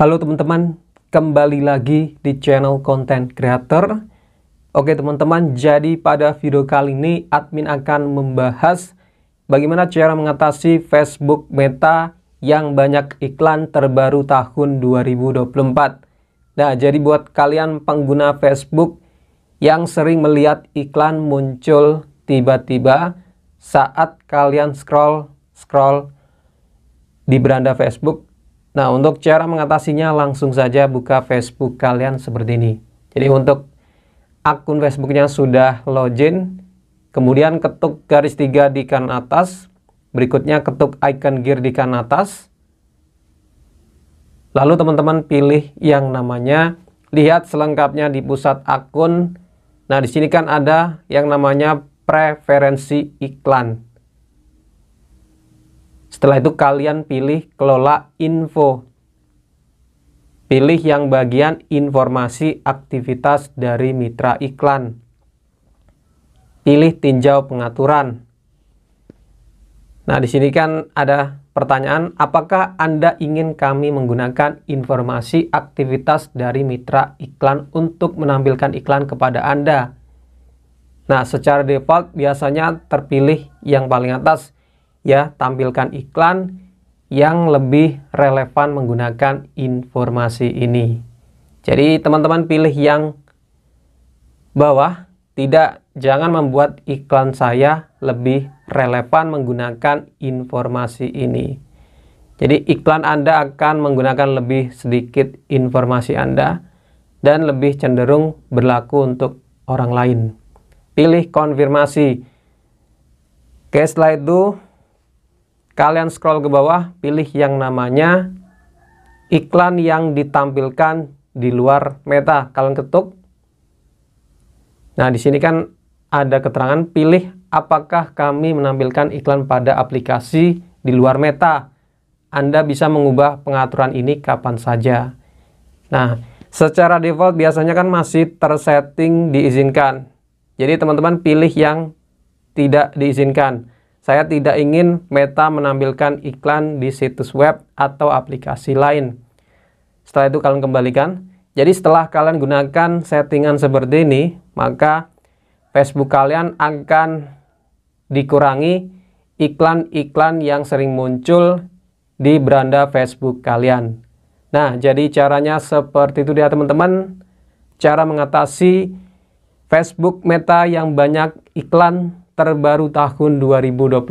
Halo teman-teman, kembali lagi di channel Content Creator. Oke teman-teman, jadi pada video kali ini admin akan membahas bagaimana cara mengatasi Facebook Meta yang banyak iklan terbaru tahun 2024. Nah, jadi buat kalian pengguna Facebook yang sering melihat iklan muncul tiba-tiba saat kalian scroll scroll di beranda Facebook Nah, untuk cara mengatasinya langsung saja buka Facebook kalian seperti ini. Jadi untuk akun Facebooknya sudah login, kemudian ketuk garis tiga di kanan atas, berikutnya ketuk icon gear di kanan atas. Lalu teman-teman pilih yang namanya lihat selengkapnya di pusat akun. Nah, di sini kan ada yang namanya preferensi iklan. Setelah itu kalian pilih kelola info. Pilih yang bagian informasi aktivitas dari mitra iklan. Pilih tinjau pengaturan. Nah, di sini kan ada pertanyaan, apakah Anda ingin kami menggunakan informasi aktivitas dari mitra iklan untuk menampilkan iklan kepada Anda? Nah, secara default biasanya terpilih yang paling atas ya tampilkan iklan yang lebih relevan menggunakan informasi ini. Jadi teman-teman pilih yang bawah, tidak jangan membuat iklan saya lebih relevan menggunakan informasi ini. Jadi iklan Anda akan menggunakan lebih sedikit informasi Anda dan lebih cenderung berlaku untuk orang lain. Pilih konfirmasi. Oke, setelah itu kalian scroll ke bawah, pilih yang namanya iklan yang ditampilkan di luar meta. Kalian ketuk. Nah, di sini kan ada keterangan pilih apakah kami menampilkan iklan pada aplikasi di luar meta. Anda bisa mengubah pengaturan ini kapan saja. Nah, secara default biasanya kan masih tersetting diizinkan. Jadi teman-teman pilih yang tidak diizinkan. Saya tidak ingin Meta menampilkan iklan di situs web atau aplikasi lain. Setelah itu kalian kembalikan. Jadi setelah kalian gunakan settingan seperti ini, maka Facebook kalian akan dikurangi iklan-iklan yang sering muncul di beranda Facebook kalian. Nah, jadi caranya seperti itu ya teman-teman. Cara mengatasi Facebook Meta yang banyak iklan terbaru tahun 2024